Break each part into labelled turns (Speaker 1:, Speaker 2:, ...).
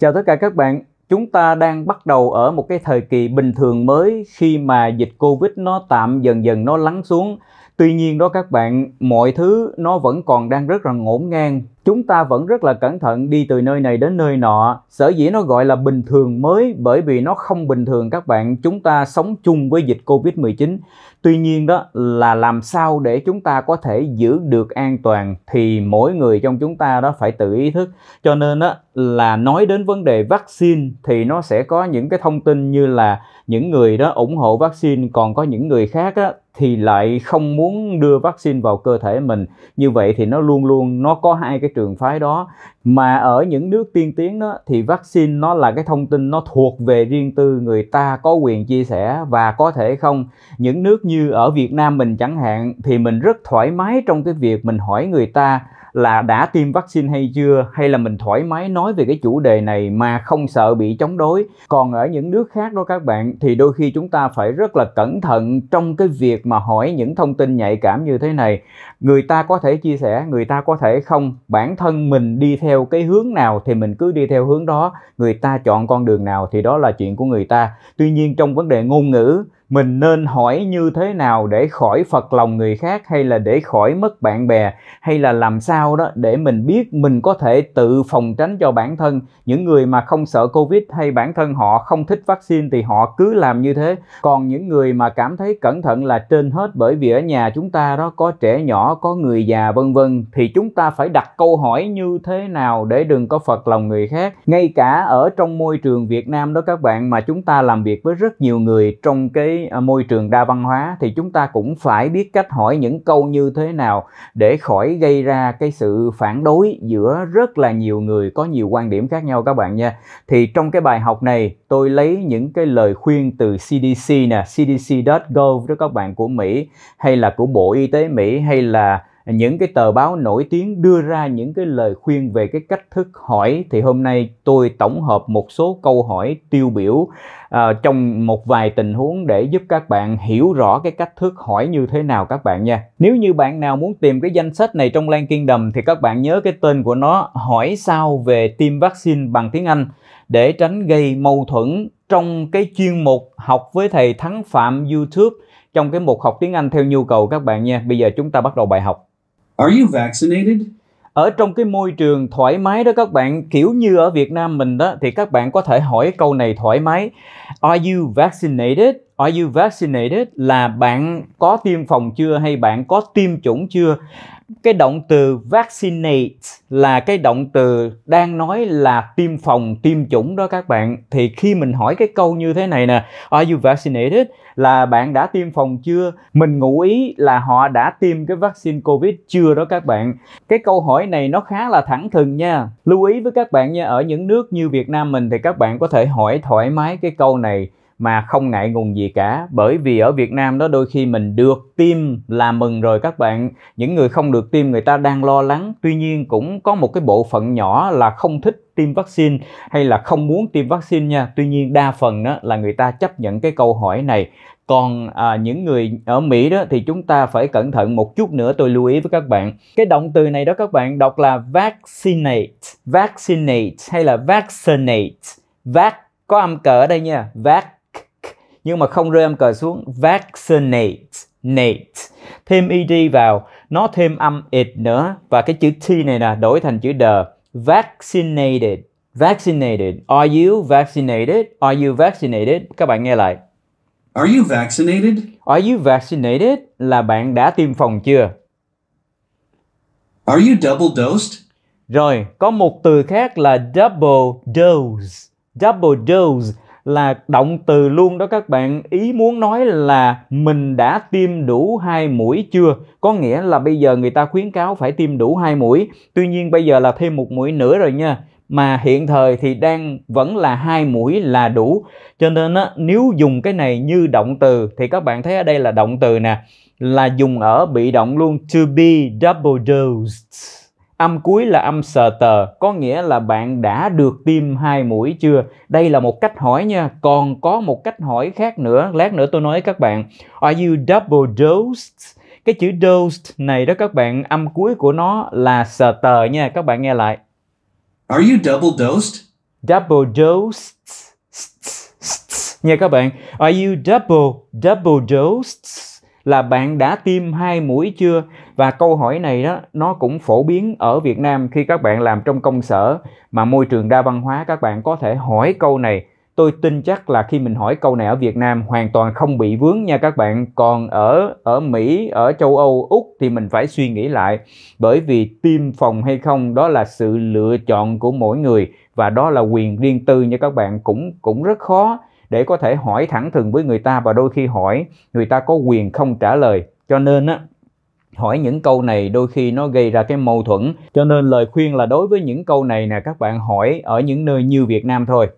Speaker 1: Chào tất cả các bạn, chúng ta đang bắt đầu ở một cái thời kỳ bình thường mới khi mà dịch Covid nó tạm dần dần nó lắng xuống. Tuy nhiên đó các bạn, mọi thứ nó vẫn còn đang rất là ngổn ngang chúng ta vẫn rất là cẩn thận đi từ nơi này đến nơi nọ sở dĩ nó gọi là bình thường mới bởi vì nó không bình thường các bạn chúng ta sống chung với dịch covid 19 tuy nhiên đó là làm sao để chúng ta có thể giữ được an toàn thì mỗi người trong chúng ta đó phải tự ý thức cho nên đó là nói đến vấn đề vaccine thì nó sẽ có những cái thông tin như là những người đó ủng hộ vaccine còn có những người khác đó, thì lại không muốn đưa vaccine vào cơ thể mình như vậy thì nó luôn luôn nó có hai cái cái trường phái đó mà ở những nước tiên tiến đó thì vaccine nó là cái thông tin nó thuộc về riêng tư người ta có quyền chia sẻ và có thể không những nước như ở Việt Nam mình chẳng hạn thì mình rất thoải mái trong cái việc mình hỏi người ta là đã tiêm vaccine hay chưa hay là mình thoải mái nói về cái chủ đề này mà không sợ bị chống đối còn ở những nước khác đó các bạn thì đôi khi chúng ta phải rất là cẩn thận trong cái việc mà hỏi những thông tin nhạy cảm như thế này người ta có thể chia sẻ người ta có thể không bản thân mình đi theo cái hướng nào thì mình cứ đi theo hướng đó người ta chọn con đường nào thì đó là chuyện của người ta tuy nhiên trong vấn đề ngôn ngữ mình nên hỏi như thế nào để khỏi phật lòng người khác hay là để khỏi mất bạn bè hay là làm sao đó để mình biết mình có thể tự phòng tránh cho bản thân những người mà không sợ covid hay bản thân họ không thích vaccine thì họ cứ làm như thế còn những người mà cảm thấy cẩn thận là trên hết bởi vì ở nhà chúng ta đó có trẻ nhỏ có người già vân vân thì chúng ta phải đặt câu hỏi như thế nào để đừng có phật lòng người khác ngay cả ở trong môi trường việt nam đó các bạn mà chúng ta làm việc với rất nhiều người trong cái À, môi trường đa văn hóa thì chúng ta cũng phải biết cách hỏi những câu như thế nào để khỏi gây ra cái sự phản đối giữa rất là nhiều người có nhiều quan điểm khác nhau các bạn nha thì trong cái bài học này tôi lấy những cái lời khuyên từ CDC nè cdc.gov đó các bạn của Mỹ hay là của Bộ Y tế Mỹ hay là những cái tờ báo nổi tiếng đưa ra những cái lời khuyên về cái cách thức hỏi thì hôm nay tôi tổng hợp một số câu hỏi tiêu biểu uh, trong một vài tình huống để giúp các bạn hiểu rõ cái cách thức hỏi như thế nào các bạn nha nếu như bạn nào muốn tìm cái danh sách này trong Lan Đầm thì các bạn nhớ cái tên của nó hỏi sao về tiêm vaccine bằng tiếng Anh để tránh gây mâu thuẫn trong cái chuyên mục học với thầy Thắng Phạm YouTube trong cái mục học tiếng Anh theo nhu cầu các bạn nha. Bây giờ chúng ta bắt đầu bài học. Are you vaccinated? Ở trong cái môi trường thoải mái đó các bạn, kiểu như ở Việt Nam mình đó thì các bạn có thể hỏi câu này thoải mái. Are you vaccinated? Are you vaccinated là bạn có tiêm phòng chưa hay bạn có tiêm chủng chưa? cái động từ vaccinate là cái động từ đang nói là tiêm phòng tiêm chủng đó các bạn thì khi mình hỏi cái câu như thế này nè are you vaccinated là bạn đã tiêm phòng chưa mình ngụ ý là họ đã tiêm cái vaccine covid chưa đó các bạn cái câu hỏi này nó khá là thẳng thừng nha lưu ý với các bạn nha ở những nước như việt nam mình thì các bạn có thể hỏi thoải mái cái câu này mà không ngại ngùng gì cả bởi vì ở Việt Nam đó đôi khi mình được tiêm là mừng rồi các bạn những người không được tiêm người ta đang lo lắng tuy nhiên cũng có một cái bộ phận nhỏ là không thích tiêm vaccine hay là không muốn tiêm vaccine nha tuy nhiên đa phần đó là người ta chấp nhận cái câu hỏi này còn à, những người ở Mỹ đó thì chúng ta phải cẩn thận một chút nữa tôi lưu ý với các bạn cái động từ này đó các bạn đọc là vaccinate vaccinate hay là vaccinate vac có âm cỡ ở đây nha vac nhưng mà không rơi âm cờ xuống vaccinate nate thêm ed vào nó thêm âm it nữa và cái chữ t này nè đổi thành chữ d vaccinated vaccinated are you vaccinated are you vaccinated các bạn nghe lại are you vaccinated are you vaccinated là bạn đã tiêm phòng chưa are you double dosed rồi có một từ khác là double dose double dose là động từ luôn đó các bạn ý muốn nói là mình đã tiêm đủ hai mũi chưa có nghĩa là bây giờ người ta khuyến cáo phải tiêm đủ hai mũi tuy nhiên bây giờ là thêm một mũi nữa rồi nha mà hiện thời thì đang vẫn là hai mũi là đủ cho nên á, nếu dùng cái này như động từ thì các bạn thấy ở đây là động từ nè là dùng ở bị động luôn to be double dosed Âm cuối là âm sờ tờ, có nghĩa là bạn đã được tiêm hai mũi chưa? Đây là một cách hỏi nha. Còn có một cách hỏi khác nữa, lát nữa tôi nói các bạn. Are you double dosed? Cái chữ dosed này đó các bạn, âm cuối của nó là sờ tờ nha. Các bạn nghe lại. Are you
Speaker 2: double dosed?
Speaker 1: Double dosed. Nha các bạn. Are you double, double dosed? Là bạn đã tiêm hai mũi chưa? và câu hỏi này đó nó cũng phổ biến ở Việt Nam khi các bạn làm trong công sở mà môi trường đa văn hóa các bạn có thể hỏi câu này tôi tin chắc là khi mình hỏi câu này ở Việt Nam hoàn toàn không bị vướng nha các bạn còn ở ở Mỹ ở châu Âu Úc thì mình phải suy nghĩ lại bởi vì tiêm phòng hay không đó là sự lựa chọn của mỗi người và đó là quyền riêng tư nha các bạn cũng cũng rất khó để có thể hỏi thẳng thừng với người ta và đôi khi hỏi người ta có quyền không trả lời cho nên á hỏi những câu này đôi khi nó gây ra cái mâu thuẫn cho nên lời khuyên là đối với những câu này nè các bạn hỏi ở những nơi như Việt Nam thôi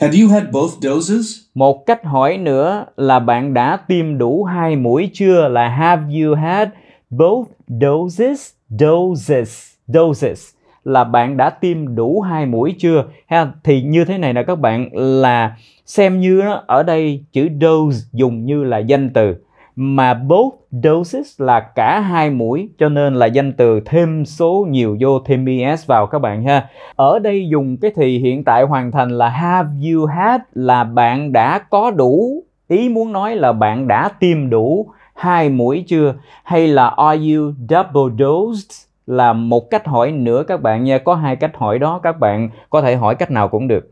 Speaker 2: Have you had both doses? Một
Speaker 1: cách hỏi nữa là bạn đã tiêm đủ hai mũi chưa là have you had both doses? Doses, doses là bạn đã tiêm đủ hai mũi chưa ha thì như thế này là các bạn là xem như ở đây chữ dose dùng như là danh từ mà both doses là cả hai mũi cho nên là danh từ thêm số nhiều vô thêm es vào các bạn ha ở đây dùng cái thì hiện tại hoàn thành là have you had là bạn đã có đủ ý muốn nói là bạn đã tiêm đủ hai mũi chưa hay là are you double dosed là một cách hỏi nữa các bạn nha có hai cách hỏi đó các bạn có thể hỏi cách nào cũng được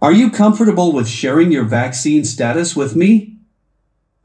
Speaker 2: Are you comfortable with sharing your vaccine status with me?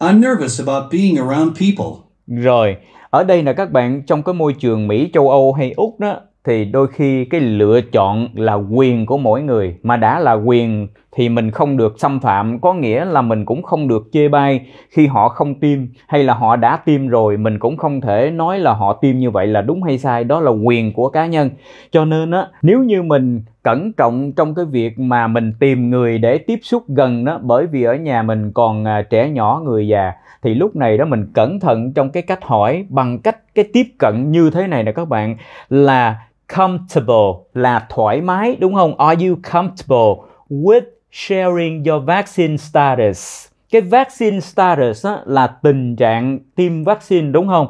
Speaker 2: I'm nervous about being around people.
Speaker 1: Rồi, ở đây là các bạn trong cái môi trường Mỹ, châu Âu hay Úc đó thì đôi khi cái lựa chọn là quyền của mỗi người mà đã là quyền thì mình không được xâm phạm có nghĩa là mình cũng không được chê bai khi họ không tiêm hay là họ đã tiêm rồi mình cũng không thể nói là họ tiêm như vậy là đúng hay sai đó là quyền của cá nhân cho nên á nếu như mình cẩn trọng trong cái việc mà mình tìm người để tiếp xúc gần đó bởi vì ở nhà mình còn à, trẻ nhỏ người già thì lúc này đó mình cẩn thận trong cái cách hỏi bằng cách cái tiếp cận như thế này nè các bạn là comfortable là thoải mái đúng không are you comfortable with sharing your vaccine status cái vaccine status đó là tình trạng tiêm vaccine đúng không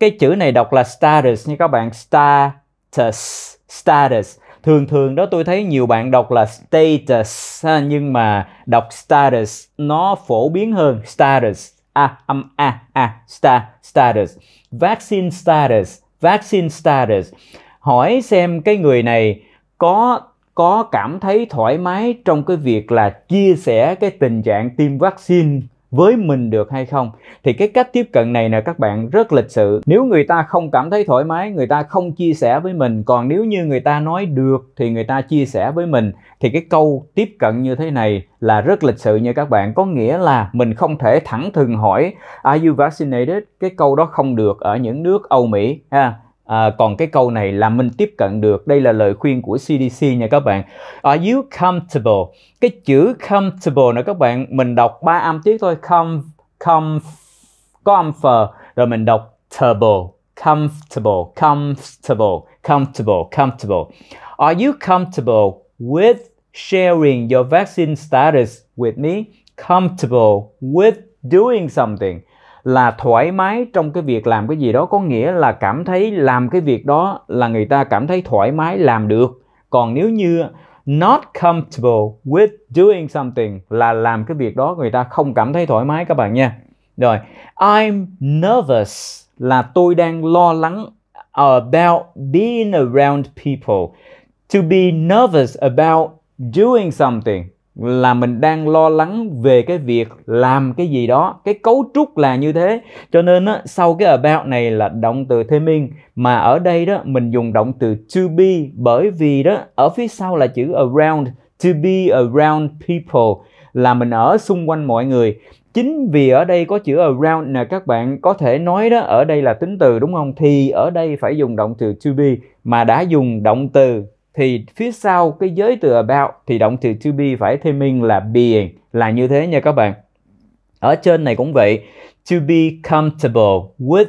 Speaker 1: cái chữ này đọc là status nha các bạn status status thường thường đó tôi thấy nhiều bạn đọc là status nhưng mà đọc status nó phổ biến hơn status a à, âm a a star status vaccine status vaccine status hỏi xem cái người này có có cảm thấy thoải mái trong cái việc là chia sẻ cái tình trạng tiêm vaccine với mình được hay không thì cái cách tiếp cận này nè các bạn rất lịch sự nếu người ta không cảm thấy thoải mái người ta không chia sẻ với mình còn nếu như người ta nói được thì người ta chia sẻ với mình thì cái câu tiếp cận như thế này là rất lịch sự như các bạn có nghĩa là mình không thể thẳng thừng hỏi are you vaccinated cái câu đó không được ở những nước Âu Mỹ ha à, À, còn cái câu này là mình tiếp cận được. Đây là lời khuyên của CDC nha các bạn. Are you comfortable? Cái chữ comfortable nè các bạn, mình đọc ba âm tiết thôi. Com, com, có rồi mình đọc table, comfortable, comfortable, comfortable, comfortable. Are you comfortable with sharing your vaccine status with me? Comfortable with doing something? là thoải mái trong cái việc làm cái gì đó có nghĩa là cảm thấy làm cái việc đó là người ta cảm thấy thoải mái làm được còn nếu như not comfortable with doing something là làm cái việc đó người ta không cảm thấy thoải mái các bạn nha rồi I'm nervous là tôi đang lo lắng about being around people to be nervous about doing something là mình đang lo lắng về cái việc làm cái gì đó cái cấu trúc là như thế cho nên á, sau cái about này là động từ thêm in mà ở đây đó mình dùng động từ to be bởi vì đó ở phía sau là chữ around to be around people là mình ở xung quanh mọi người chính vì ở đây có chữ around nè các bạn có thể nói đó ở đây là tính từ đúng không thì ở đây phải dùng động từ to be mà đã dùng động từ thì phía sau cái giới từ about thì động từ to be phải thêm in là being là như thế nha các bạn. Ở trên này cũng vậy, to be comfortable with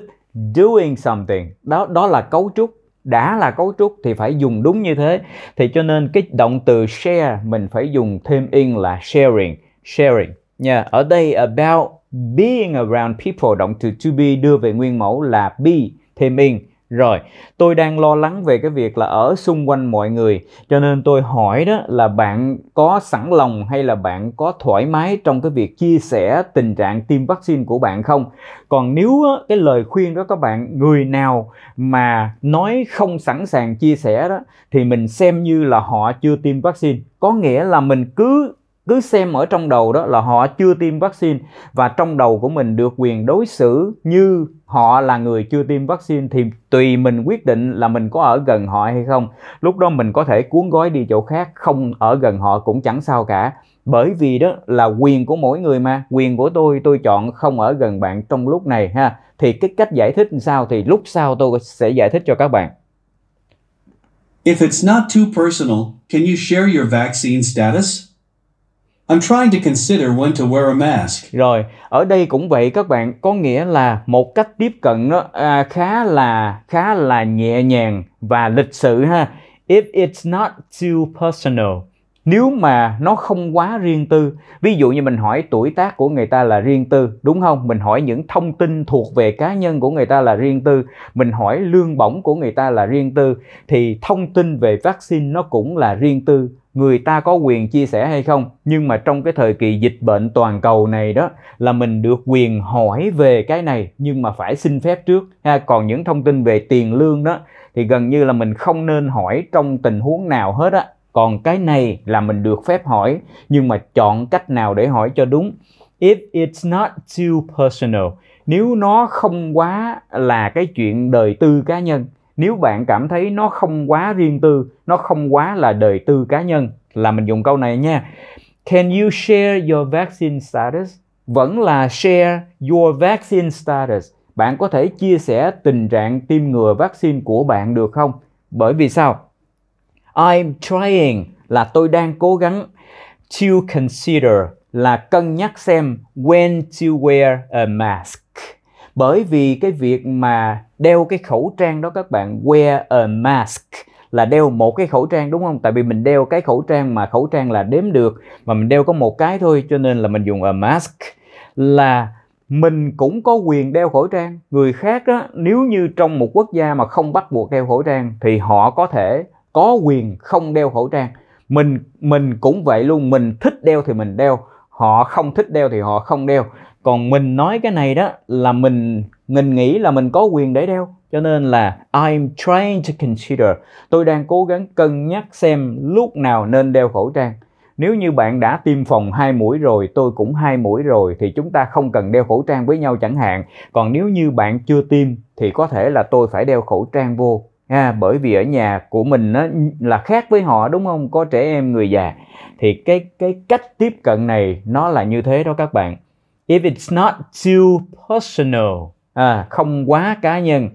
Speaker 1: doing something. Đó đó là cấu trúc đã là cấu trúc thì phải dùng đúng như thế. Thì cho nên cái động từ share mình phải dùng thêm in là sharing, sharing nha. Yeah. Ở đây about being around people động từ to be đưa về nguyên mẫu là be thêm in rồi, tôi đang lo lắng về cái việc là ở xung quanh mọi người, cho nên tôi hỏi đó là bạn có sẵn lòng hay là bạn có thoải mái trong cái việc chia sẻ tình trạng tiêm vaccine của bạn không? Còn nếu cái lời khuyên đó các bạn, người nào mà nói không sẵn sàng chia sẻ đó, thì mình xem như là họ chưa tiêm vaccine. Có nghĩa là mình cứ cứ xem ở trong đầu đó là họ chưa tiêm vaccine và trong đầu của mình được quyền đối xử như họ là người chưa tiêm vaccine thì tùy mình quyết định là mình có ở gần họ hay không lúc đó mình có thể cuốn gói đi chỗ khác không ở gần họ cũng chẳng sao cả bởi vì đó là quyền của mỗi người mà quyền của tôi tôi chọn không ở gần bạn trong lúc này ha thì cái cách giải thích sao thì lúc sau tôi sẽ giải thích cho các bạn
Speaker 2: If it's not too personal, can you share your vaccine status? I'm trying to consider when to wear a mask. Rồi, ở đây cũng vậy các bạn, có nghĩa là một cách
Speaker 1: tiếp cận nó à, khá là khá là nhẹ nhàng và lịch sự ha. If it's not too personal. Nếu mà nó không quá riêng tư, ví dụ như mình hỏi tuổi tác của người ta là riêng tư, đúng không? Mình hỏi những thông tin thuộc về cá nhân của người ta là riêng tư, mình hỏi lương bổng của người ta là riêng tư, thì thông tin về vaccine nó cũng là riêng tư người ta có quyền chia sẻ hay không nhưng mà trong cái thời kỳ dịch bệnh toàn cầu này đó là mình được quyền hỏi về cái này nhưng mà phải xin phép trước ha còn những thông tin về tiền lương đó thì gần như là mình không nên hỏi trong tình huống nào hết á còn cái này là mình được phép hỏi nhưng mà chọn cách nào để hỏi cho đúng if it's not too personal nếu nó không quá là cái chuyện đời tư cá nhân nếu bạn cảm thấy nó không quá riêng tư nó không quá là đời tư cá nhân là mình dùng câu này nha can you share your vaccine status vẫn là share your vaccine status bạn có thể chia sẻ tình trạng tiêm ngừa vaccine của bạn được không bởi vì sao I'm trying là tôi đang cố gắng to consider là cân nhắc xem when to wear a mask bởi vì cái việc mà đeo cái khẩu trang đó các bạn wear a mask là đeo một cái khẩu trang đúng không? Tại vì mình đeo cái khẩu trang mà khẩu trang là đếm được mà mình đeo có một cái thôi cho nên là mình dùng a mask là mình cũng có quyền đeo khẩu trang. Người khác đó nếu như trong một quốc gia mà không bắt buộc đeo khẩu trang thì họ có thể có quyền không đeo khẩu trang. Mình mình cũng vậy luôn, mình thích đeo thì mình đeo, họ không thích đeo thì họ không đeo còn mình nói cái này đó là mình mình nghĩ là mình có quyền để đeo cho nên là I'm trying to consider tôi đang cố gắng cân nhắc xem lúc nào nên đeo khẩu trang nếu như bạn đã tiêm phòng hai mũi rồi tôi cũng hai mũi rồi thì chúng ta không cần đeo khẩu trang với nhau chẳng hạn còn nếu như bạn chưa tiêm thì có thể là tôi phải đeo khẩu trang vô à, bởi vì ở nhà của mình nó là khác với họ đúng không có trẻ em người già thì cái cái cách tiếp cận này nó là như thế đó các bạn if it's not too personal à, không quá cá nhân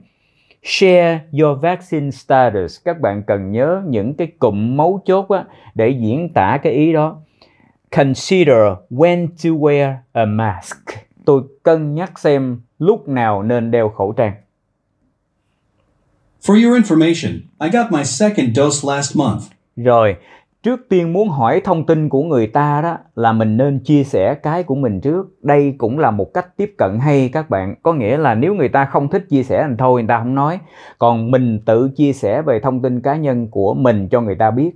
Speaker 1: share your vaccine status các bạn cần nhớ những cái cụm mấu chốt á, để diễn tả cái ý đó consider when to wear a mask tôi cân nhắc xem lúc nào nên đeo khẩu trang
Speaker 2: For your information, I got my second dose last
Speaker 1: month. Rồi, trước tiên muốn hỏi thông tin của người ta đó là mình nên chia sẻ cái của mình trước đây cũng là một cách tiếp cận hay các bạn có nghĩa là nếu người ta không thích chia sẻ thì thôi người ta không nói còn mình tự chia sẻ về thông tin cá nhân của mình cho người ta biết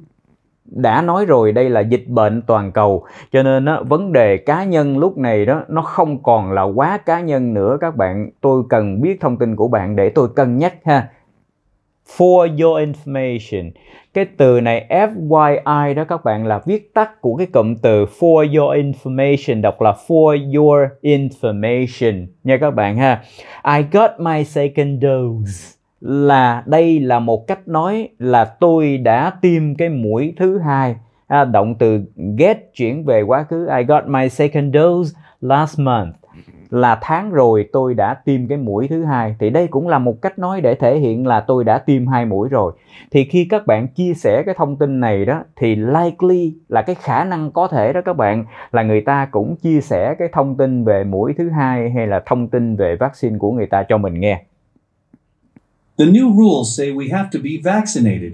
Speaker 1: đã nói rồi đây là dịch bệnh toàn cầu cho nên đó, vấn đề cá nhân lúc này đó nó không còn là quá cá nhân nữa các bạn tôi cần biết thông tin của bạn để tôi cân nhắc ha For your information. Cái từ này FYI đó các bạn là viết tắt của cái cụm từ for your information đọc là for your information nha các bạn ha. I got my second dose là đây là một cách nói là tôi đã tiêm cái mũi thứ hai. À, động từ get chuyển về quá khứ I got my second dose last month là tháng rồi tôi đã tiêm cái mũi thứ hai thì đây cũng là một cách nói để thể hiện là tôi đã tiêm hai mũi rồi thì khi các bạn chia sẻ cái thông tin này đó thì likely là cái khả năng có thể đó các bạn là người ta cũng chia sẻ cái thông tin về mũi thứ hai hay là thông tin về vaccine của người ta cho mình nghe
Speaker 2: The new rules say we have to be vaccinated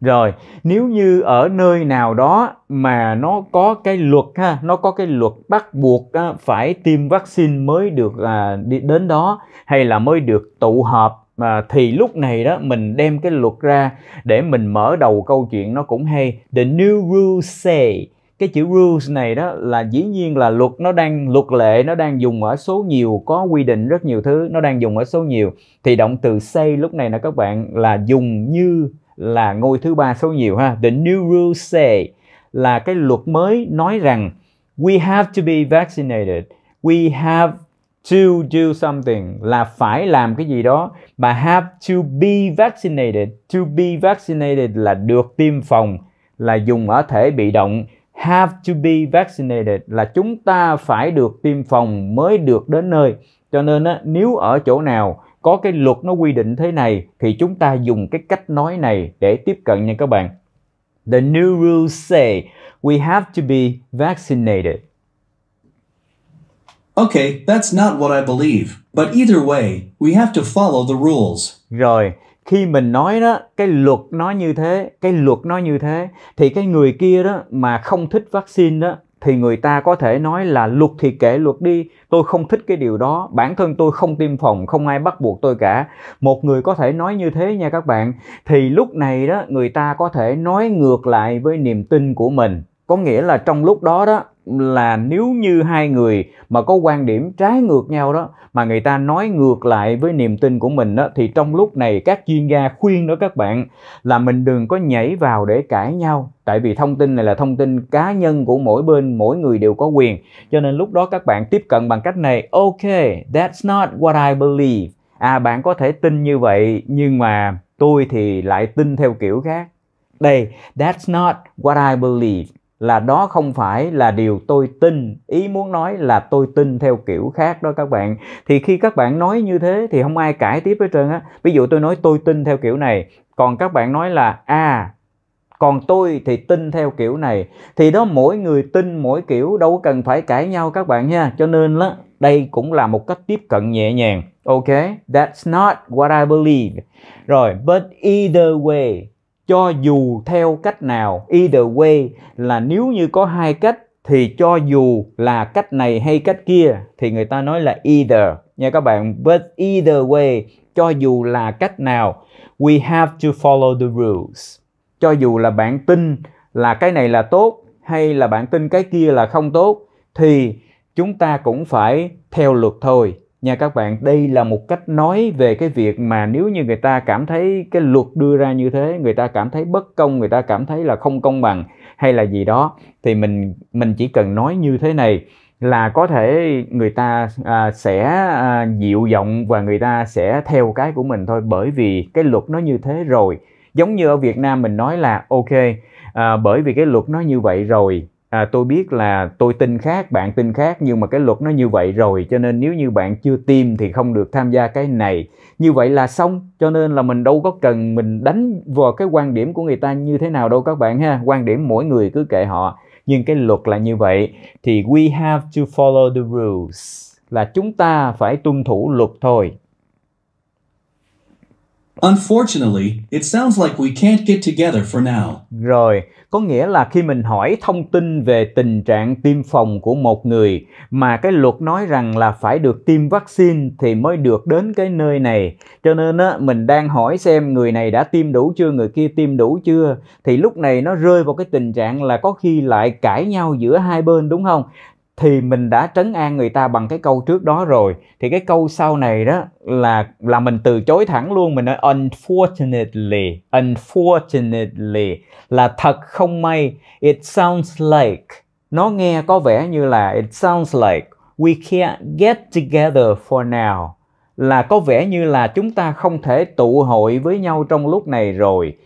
Speaker 1: rồi nếu như ở nơi nào đó mà nó có cái luật ha nó có cái luật bắt buộc á, phải tiêm vaccine mới được à, đi đến đó hay là mới được tụ họp mà thì lúc này đó mình đem cái luật ra để mình mở đầu câu chuyện nó cũng hay the new rules say cái chữ rules này đó là dĩ nhiên là luật nó đang luật lệ nó đang dùng ở số nhiều có quy định rất nhiều thứ nó đang dùng ở số nhiều thì động từ say lúc này là các bạn là dùng như là ngôi thứ ba số nhiều ha the new rule say là cái luật mới nói rằng we have to be vaccinated we have to do something là phải làm cái gì đó mà have to be vaccinated to be vaccinated là được tiêm phòng là dùng ở thể bị động have to be vaccinated là chúng ta phải được tiêm phòng mới được đến nơi cho nên á, nếu ở chỗ nào có cái luật nó quy định thế này thì chúng ta dùng cái cách nói này để tiếp cận nha các bạn. The new rules say we have to be vaccinated.
Speaker 2: Okay, that's not what I believe, but either way, we have to follow the rules.
Speaker 1: Rồi, khi mình nói đó, cái luật nói như thế, cái luật nói như thế, thì cái người kia đó mà không thích vaccine đó thì người ta có thể nói là luật thì kể luật đi tôi không thích cái điều đó bản thân tôi không tiêm phòng không ai bắt buộc tôi cả một người có thể nói như thế nha các bạn thì lúc này đó người ta có thể nói ngược lại với niềm tin của mình có nghĩa là trong lúc đó đó là nếu như hai người mà có quan điểm trái ngược nhau đó mà người ta nói ngược lại với niềm tin của mình đó thì trong lúc này các chuyên gia khuyên đó các bạn là mình đừng có nhảy vào để cãi nhau tại vì thông tin này là thông tin cá nhân của mỗi bên mỗi người đều có quyền cho nên lúc đó các bạn tiếp cận bằng cách này ok that's not what I believe à bạn có thể tin như vậy nhưng mà tôi thì lại tin theo kiểu khác đây that's not what I believe là đó không phải là điều tôi tin ý muốn nói là tôi tin theo kiểu khác đó các bạn thì khi các bạn nói như thế thì không ai cãi tiếp hết trơn á ví dụ tôi nói tôi tin theo kiểu này còn các bạn nói là à còn tôi thì tin theo kiểu này thì đó mỗi người tin mỗi kiểu đâu cần phải cãi nhau các bạn nha cho nên đó đây cũng là một cách tiếp cận nhẹ nhàng ok that's not what i believe rồi but either way cho dù theo cách nào either way là nếu như có hai cách thì cho dù là cách này hay cách kia thì người ta nói là either nha các bạn but either way cho dù là cách nào we have to follow the rules cho dù là bạn tin là cái này là tốt hay là bạn tin cái kia là không tốt thì chúng ta cũng phải theo luật thôi nha các bạn đây là một cách nói về cái việc mà nếu như người ta cảm thấy cái luật đưa ra như thế người ta cảm thấy bất công người ta cảm thấy là không công bằng hay là gì đó thì mình mình chỉ cần nói như thế này là có thể người ta à, sẽ à, dịu giọng và người ta sẽ theo cái của mình thôi bởi vì cái luật nó như thế rồi giống như ở việt nam mình nói là ok à, bởi vì cái luật nó như vậy rồi à, tôi biết là tôi tin khác bạn tin khác nhưng mà cái luật nó như vậy rồi cho nên nếu như bạn chưa tiêm thì không được tham gia cái này như vậy là xong cho nên là mình đâu có cần mình đánh vào cái quan điểm của người ta như thế nào đâu các bạn ha quan điểm mỗi người cứ kệ họ nhưng cái luật là như vậy thì we have to follow the rules là chúng ta phải tuân thủ luật thôi
Speaker 2: Unfortunately, it sounds like we can't get together for now.
Speaker 1: Rồi, có nghĩa là khi mình hỏi thông tin về tình trạng tiêm phòng của một người mà cái luật nói rằng là phải được tiêm vaccine thì mới được đến cái nơi này cho nên á, mình đang hỏi xem người này đã tiêm đủ chưa người kia tiêm đủ chưa thì lúc này nó rơi vào cái tình trạng là có khi lại cãi nhau giữa hai bên đúng không thì mình đã trấn an người ta bằng cái câu trước đó rồi thì cái câu sau này đó là là mình từ chối thẳng luôn mình nói unfortunately unfortunately là thật không may it sounds like nó nghe có vẻ như là it sounds like we can't get together for now là có vẻ như là chúng ta không thể tụ hội với nhau trong lúc này rồi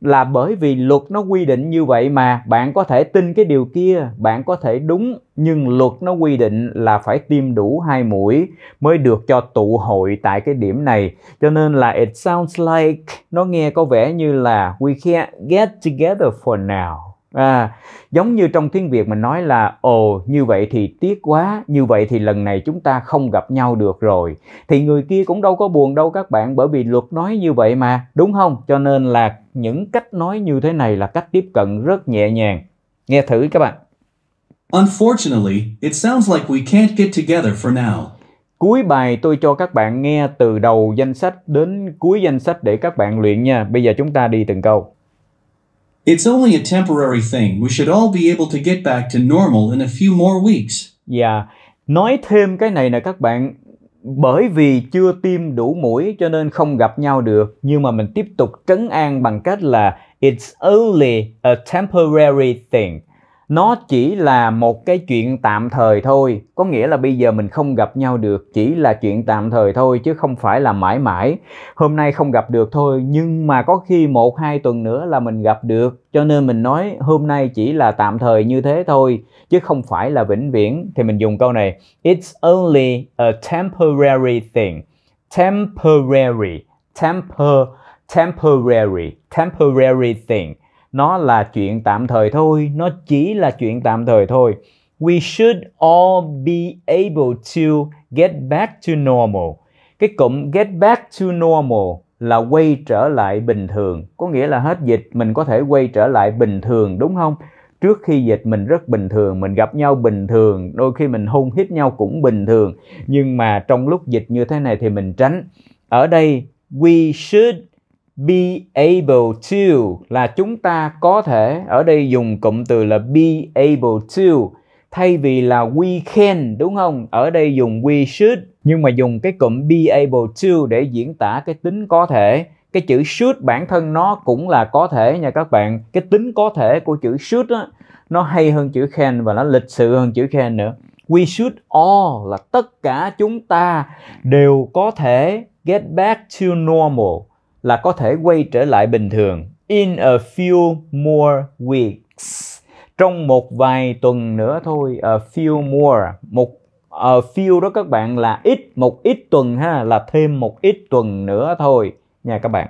Speaker 1: là bởi vì luật nó quy định như vậy mà bạn có thể tin cái điều kia bạn có thể đúng nhưng luật nó quy định là phải tiêm đủ hai mũi mới được cho tụ hội tại cái điểm này cho nên là it sounds like nó nghe có vẻ như là we can't get together for now à giống như trong tiếng việt mình nói là ồ như vậy thì tiếc quá như vậy thì lần này chúng ta không gặp nhau được rồi thì người kia cũng đâu có buồn đâu các bạn bởi vì luật nói như vậy mà đúng không cho nên là những cách nói như thế này là cách tiếp cận rất nhẹ nhàng nghe thử các bạn
Speaker 2: Unfortunately, it sounds like we can't get together for now.
Speaker 1: Cuối bài tôi cho các bạn nghe từ đầu danh sách đến cuối danh sách để các bạn luyện nha. Bây giờ chúng ta đi từng câu.
Speaker 2: It's only a temporary thing. We should all be able to get back to normal in a few more weeks.
Speaker 1: Yeah. Dạ. Nói thêm cái này nè các bạn, bởi vì chưa tiêm đủ mũi cho nên không gặp nhau được, nhưng mà mình tiếp tục trấn an bằng cách là it's only a temporary thing nó chỉ là một cái chuyện tạm thời thôi có nghĩa là bây giờ mình không gặp nhau được chỉ là chuyện tạm thời thôi chứ không phải là mãi mãi hôm nay không gặp được thôi nhưng mà có khi một hai tuần nữa là mình gặp được cho nên mình nói hôm nay chỉ là tạm thời như thế thôi chứ không phải là vĩnh viễn thì mình dùng câu này it's only a temporary thing temporary temper temporary temporary thing nó là chuyện tạm thời thôi nó chỉ là chuyện tạm thời thôi we should all be able to get back to normal cái cụm get back to normal là quay trở lại bình thường có nghĩa là hết dịch mình có thể quay trở lại bình thường đúng không trước khi dịch mình rất bình thường mình gặp nhau bình thường đôi khi mình hôn hít nhau cũng bình thường nhưng mà trong lúc dịch như thế này thì mình tránh ở đây we should be able to là chúng ta có thể ở đây dùng cụm từ là be able to thay vì là we can đúng không ở đây dùng we should nhưng mà dùng cái cụm be able to để diễn tả cái tính có thể cái chữ should bản thân nó cũng là có thể nha các bạn cái tính có thể của chữ should á nó hay hơn chữ can và nó lịch sự hơn chữ can nữa we should all là tất cả chúng ta đều có thể get back to normal là có thể quay trở lại bình thường in a few more weeks trong một vài tuần nữa thôi a few more một a few đó các bạn là ít một ít tuần ha là thêm một ít tuần nữa thôi nha các bạn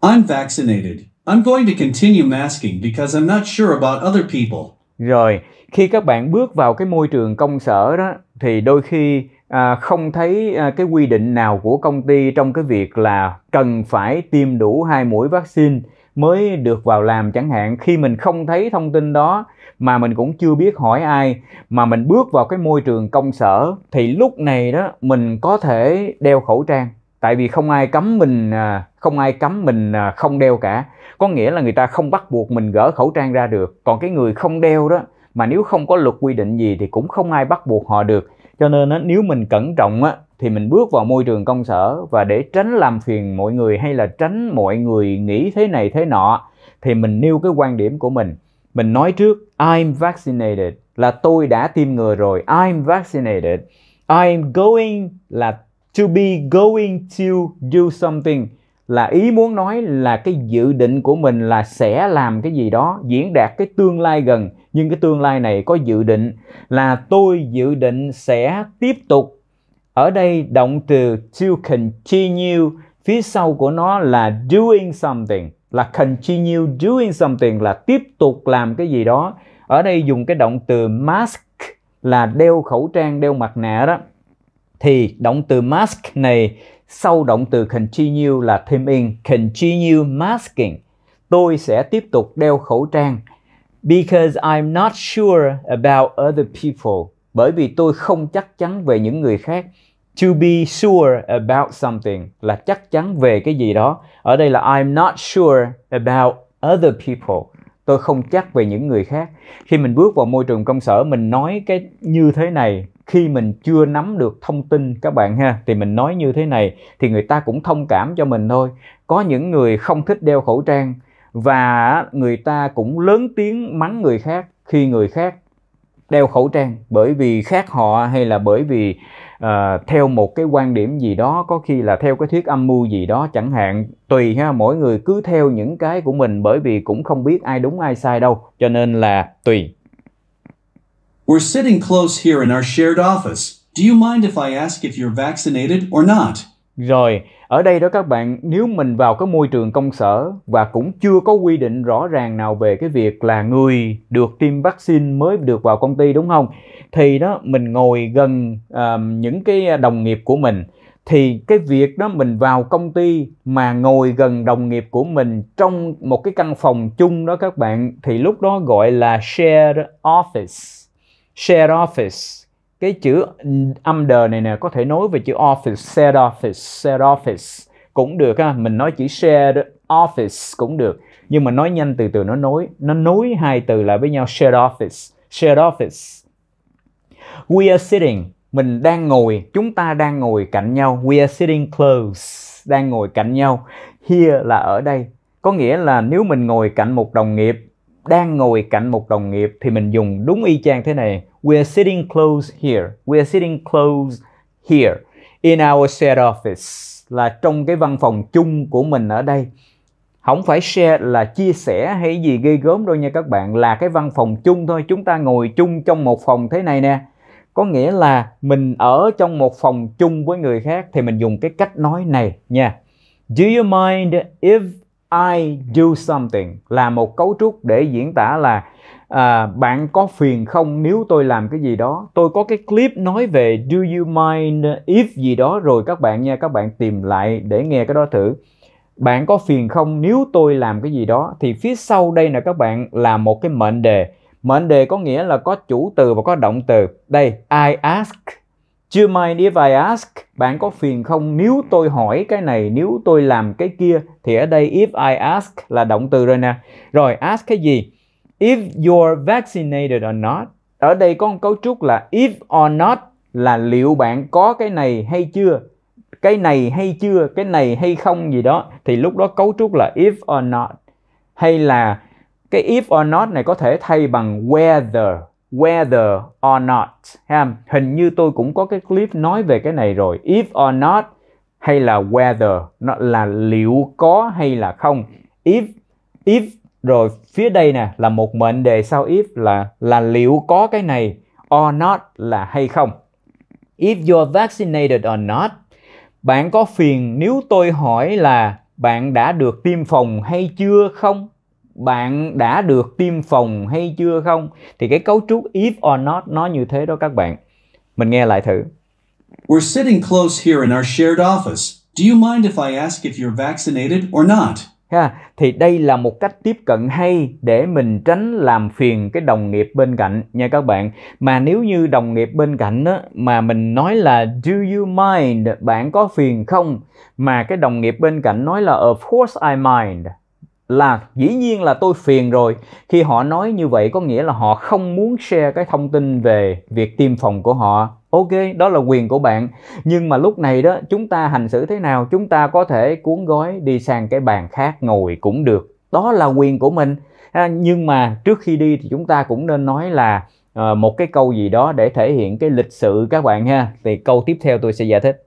Speaker 2: I'm vaccinated. I'm going to continue masking because I'm not sure about other people.
Speaker 1: Rồi, khi các bạn bước vào cái môi trường công sở đó thì đôi khi à, không thấy à, cái quy định nào của công ty trong cái việc là cần phải tiêm đủ hai mũi vaccine mới được vào làm chẳng hạn khi mình không thấy thông tin đó mà mình cũng chưa biết hỏi ai mà mình bước vào cái môi trường công sở thì lúc này đó mình có thể đeo khẩu trang tại vì không ai cấm mình à, không ai cấm mình à, không đeo cả có nghĩa là người ta không bắt buộc mình gỡ khẩu trang ra được còn cái người không đeo đó mà nếu không có luật quy định gì thì cũng không ai bắt buộc họ được cho nên á, nếu mình cẩn trọng á, thì mình bước vào môi trường công sở và để tránh làm phiền mọi người hay là tránh mọi người nghĩ thế này thế nọ thì mình nêu cái quan điểm của mình mình nói trước I'm vaccinated là tôi đã tiêm ngừa rồi I'm vaccinated I'm going là to be going to do something là ý muốn nói là cái dự định của mình là sẽ làm cái gì đó diễn đạt cái tương lai gần nhưng cái tương lai này có dự định là tôi dự định sẽ tiếp tục ở đây động từ to continue phía sau của nó là doing something là continue doing something là tiếp tục làm cái gì đó ở đây dùng cái động từ mask là đeo khẩu trang đeo mặt nạ đó thì động từ mask này sau động từ continue là thêm in, continue masking. Tôi sẽ tiếp tục đeo khẩu trang because I'm not sure about other people. Bởi vì tôi không chắc chắn về những người khác. To be sure about something là chắc chắn về cái gì đó. Ở đây là I'm not sure about other people tôi không chắc về những người khác khi mình bước vào môi trường công sở mình nói cái như thế này khi mình chưa nắm được thông tin các bạn ha thì mình nói như thế này thì người ta cũng thông cảm cho mình thôi có những người không thích đeo khẩu trang và người ta cũng lớn tiếng mắng người khác khi người khác đeo khẩu trang bởi vì khác họ hay là bởi vì uh, theo một cái quan điểm gì đó có khi là theo cái thuyết âm mưu gì đó chẳng hạn tùy ha mỗi người cứ theo những cái của mình bởi vì cũng không biết ai đúng ai sai đâu cho nên là tùy
Speaker 2: We're sitting close here in our shared office. Do you mind if I ask if you're vaccinated or not?
Speaker 1: Rồi, ở đây đó các bạn, nếu mình vào cái môi trường công sở và cũng chưa có quy định rõ ràng nào về cái việc là người được tiêm vaccine mới được vào công ty đúng không? Thì đó mình ngồi gần uh, những cái đồng nghiệp của mình thì cái việc đó mình vào công ty mà ngồi gần đồng nghiệp của mình trong một cái căn phòng chung đó các bạn thì lúc đó gọi là shared office Shared office cái chữ âm đờ này nè có thể nối về chữ office Shared office shared office cũng được ha mình nói chữ shared office cũng được nhưng mà nói nhanh từ từ nó nối nó nối hai từ lại với nhau Shared office shared office we are sitting mình đang ngồi chúng ta đang ngồi cạnh nhau we are sitting close đang ngồi cạnh nhau here là ở đây có nghĩa là nếu mình ngồi cạnh một đồng nghiệp đang ngồi cạnh một đồng nghiệp thì mình dùng đúng y chang thế này. We're sitting close here. We're sitting close here in our shared office là trong cái văn phòng chung của mình ở đây. Không phải share là chia sẻ hay gì ghi gớm đâu nha các bạn, là cái văn phòng chung thôi, chúng ta ngồi chung trong một phòng thế này nè. Có nghĩa là mình ở trong một phòng chung với người khác thì mình dùng cái cách nói này nha. Do you mind if I do something là một cấu trúc để diễn tả là à, bạn có phiền không nếu tôi làm cái gì đó tôi có cái clip nói về do you mind if gì đó rồi các bạn nha các bạn tìm lại để nghe cái đó thử bạn có phiền không nếu tôi làm cái gì đó thì phía sau đây là các bạn là một cái mệnh đề mệnh đề có nghĩa là có chủ từ và có động từ đây I ask chưa mind if I ask, bạn có phiền không nếu tôi hỏi cái này, nếu tôi làm cái kia thì ở đây if I ask là động từ rồi nè. Rồi ask cái gì? If you're vaccinated or not. Ở đây có một cấu trúc là if or not là liệu bạn có cái này hay chưa? Cái này hay chưa? Cái này hay không gì đó thì lúc đó cấu trúc là if or not hay là cái if or not này có thể thay bằng whether whether or not ha hình như tôi cũng có cái clip nói về cái này rồi if or not hay là whether nó là liệu có hay là không if if rồi phía đây nè là một mệnh đề sau if là là liệu có cái này or not là hay không if you're vaccinated or not bạn có phiền nếu tôi hỏi là bạn đã được tiêm phòng hay chưa không bạn đã được tiêm phòng hay chưa không thì cái cấu trúc if or not nó như thế đó các bạn mình nghe lại thử
Speaker 2: We're sitting close here in our shared office. Do you mind if I ask if you're vaccinated or not?
Speaker 1: Ha, thì đây là một cách tiếp cận hay để mình tránh làm phiền cái đồng nghiệp bên cạnh nha các bạn. Mà nếu như đồng nghiệp bên cạnh đó, mà mình nói là do you mind, bạn có phiền không? Mà cái đồng nghiệp bên cạnh nói là of course I mind là dĩ nhiên là tôi phiền rồi khi họ nói như vậy có nghĩa là họ không muốn share cái thông tin về việc tiêm phòng của họ ok đó là quyền của bạn nhưng mà lúc này đó chúng ta hành xử thế nào chúng ta có thể cuốn gói đi sang cái bàn khác ngồi cũng được đó là quyền của mình à, nhưng mà trước khi đi thì chúng ta cũng nên nói là à, một cái câu gì đó để thể hiện cái lịch sự các bạn ha thì câu tiếp theo tôi sẽ giải thích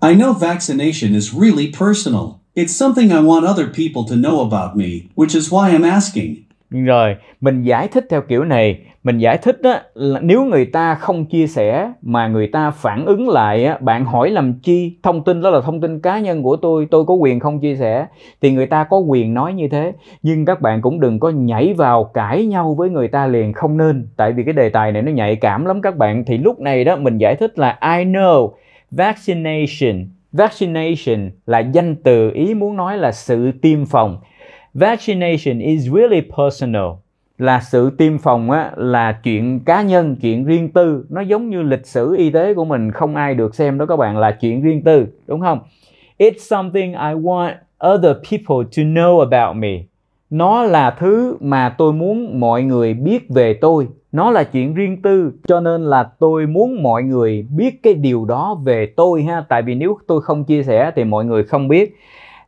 Speaker 2: I know vaccination is really personal It's something I want other people to know about me, which is why I'm asking.
Speaker 1: Rồi, mình giải thích theo kiểu này, mình giải thích đó, là nếu người ta không chia sẻ mà người ta phản ứng lại bạn hỏi làm chi, thông tin đó là thông tin cá nhân của tôi, tôi có quyền không chia sẻ thì người ta có quyền nói như thế, nhưng các bạn cũng đừng có nhảy vào cãi nhau với người ta liền không nên, tại vì cái đề tài này nó nhạy cảm lắm các bạn thì lúc này đó mình giải thích là I know vaccination Vaccination là danh từ ý muốn nói là sự tiêm phòng. Vaccination is really personal là sự tiêm phòng á, là chuyện cá nhân, chuyện riêng tư. Nó giống như lịch sử y tế của mình không ai được xem đó các bạn là chuyện riêng tư, đúng không? It's something I want other people to know about me. Nó là thứ mà tôi muốn mọi người biết về tôi nó là chuyện riêng tư cho nên là tôi muốn mọi người biết cái điều đó về tôi ha tại vì nếu tôi không chia sẻ thì mọi người không biết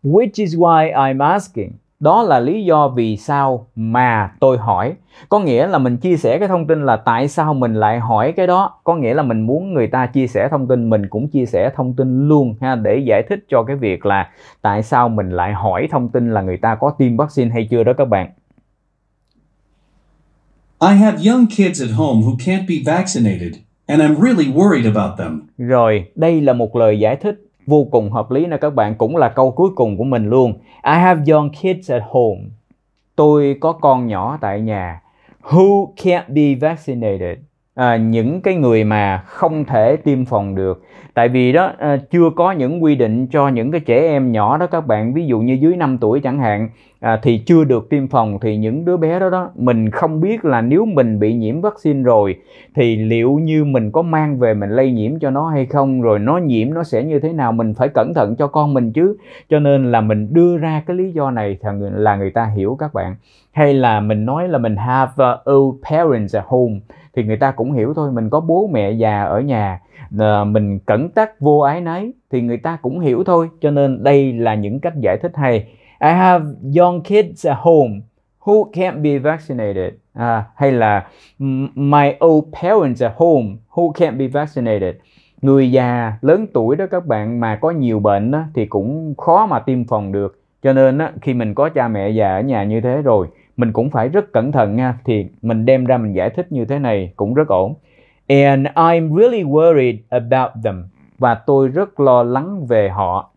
Speaker 1: which is why I'm asking đó là lý do vì sao mà tôi hỏi có nghĩa là mình chia sẻ cái thông tin là tại sao mình lại hỏi cái đó có nghĩa là mình muốn người ta chia sẻ thông tin mình cũng chia sẻ thông tin luôn ha để giải thích cho cái việc là tại sao mình lại hỏi thông tin là người ta có tiêm vaccine hay chưa đó các bạn
Speaker 2: I have young kids at home who can't be vaccinated, and I'm really worried about them. Rồi, đây là một
Speaker 1: lời giải thích vô cùng hợp lý nè các bạn, cũng là câu cuối cùng của mình luôn. I have young kids at home. Tôi có con nhỏ tại nhà who can't be vaccinated à, những cái người mà không thể tiêm phòng được tại vì đó à, chưa có những quy định cho những cái trẻ em nhỏ đó các bạn ví dụ như dưới 5 tuổi chẳng hạn à, thì chưa được tiêm phòng thì những đứa bé đó đó mình không biết là nếu mình bị nhiễm vaccine rồi thì liệu như mình có mang về mình lây nhiễm cho nó hay không rồi nó nhiễm nó sẽ như thế nào mình phải cẩn thận cho con mình chứ cho nên là mình đưa ra cái lý do này là người ta hiểu các bạn hay là mình nói là mình have uh, old parents at home thì người ta cũng hiểu thôi mình có bố mẹ già ở nhà ờ, mình cẩn tắc vô ái nấy thì người ta cũng hiểu thôi cho nên đây là những cách giải thích hay I have young kids at home who can't be vaccinated à, hay là my old parents at home who can't be vaccinated người già lớn tuổi đó các bạn mà có nhiều bệnh đó, thì cũng khó mà tiêm phòng được cho nên đó, khi mình có cha mẹ già ở nhà như thế rồi mình cũng phải rất cẩn thận nha thì mình đem ra mình giải thích như thế này cũng rất ổn and I'm really worried about them và tôi rất lo lắng về họ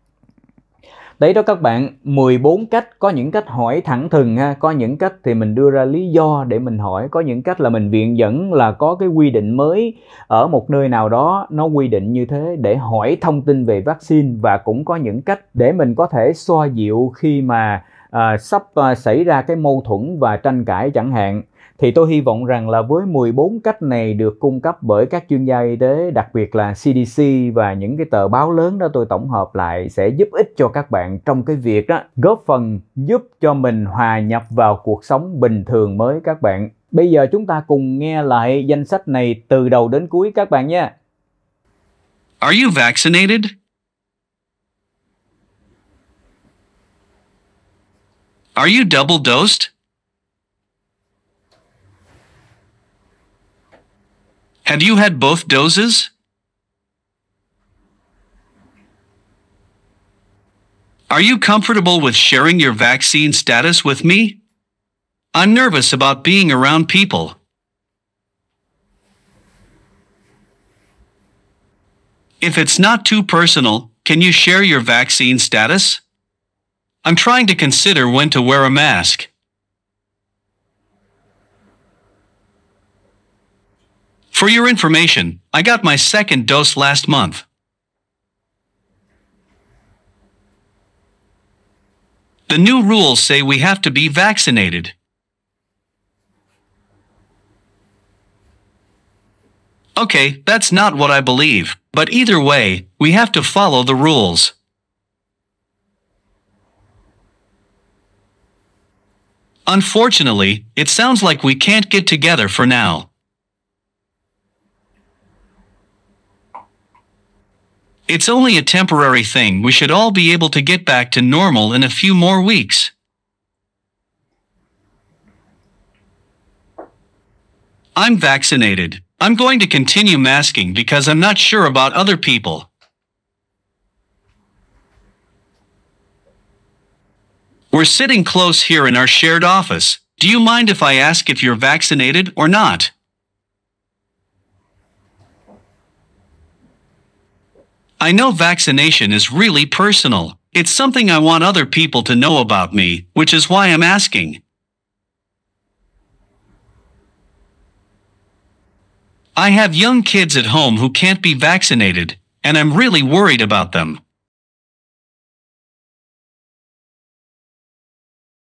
Speaker 1: Đấy đó các bạn, 14 cách, có những cách hỏi thẳng thừng ha, có những cách thì mình đưa ra lý do để mình hỏi, có những cách là mình viện dẫn là có cái quy định mới ở một nơi nào đó nó quy định như thế để hỏi thông tin về vaccine và cũng có những cách để mình có thể xoa dịu khi mà à, sắp à, xảy ra cái mâu thuẫn và tranh cãi chẳng hạn thì tôi hy vọng rằng là với 14 cách này được cung cấp bởi các chuyên gia y tế đặc biệt là CDC và những cái tờ báo lớn đó tôi tổng hợp lại sẽ giúp ích cho các bạn trong cái việc đó góp phần giúp cho mình hòa nhập vào cuộc sống bình thường mới các bạn. Bây giờ chúng ta cùng nghe lại danh sách này từ đầu đến cuối các bạn nha.
Speaker 2: Are you vaccinated? Are you double dosed? Have you had both doses? Are you comfortable with sharing your vaccine status with me? I'm nervous about being around people. If it's not too personal, can you share your vaccine status? I'm trying to consider when to wear a mask. For your information, I got my second dose last month. The new rules say we have to be vaccinated. Okay, that's not what I believe, but either way, we have to follow the rules. Unfortunately, it sounds like we can't get together for now. It's only a temporary thing. We should all be able to get back to normal in a few more weeks. I'm vaccinated. I'm going to continue masking because I'm not sure about other people. We're sitting close here in our shared office. Do you mind if I ask if you're vaccinated or not? I know vaccination is really personal. It's something I want other people to know about me, which is why I'm asking. I have young kids at home who can't be vaccinated, and I'm really worried about them.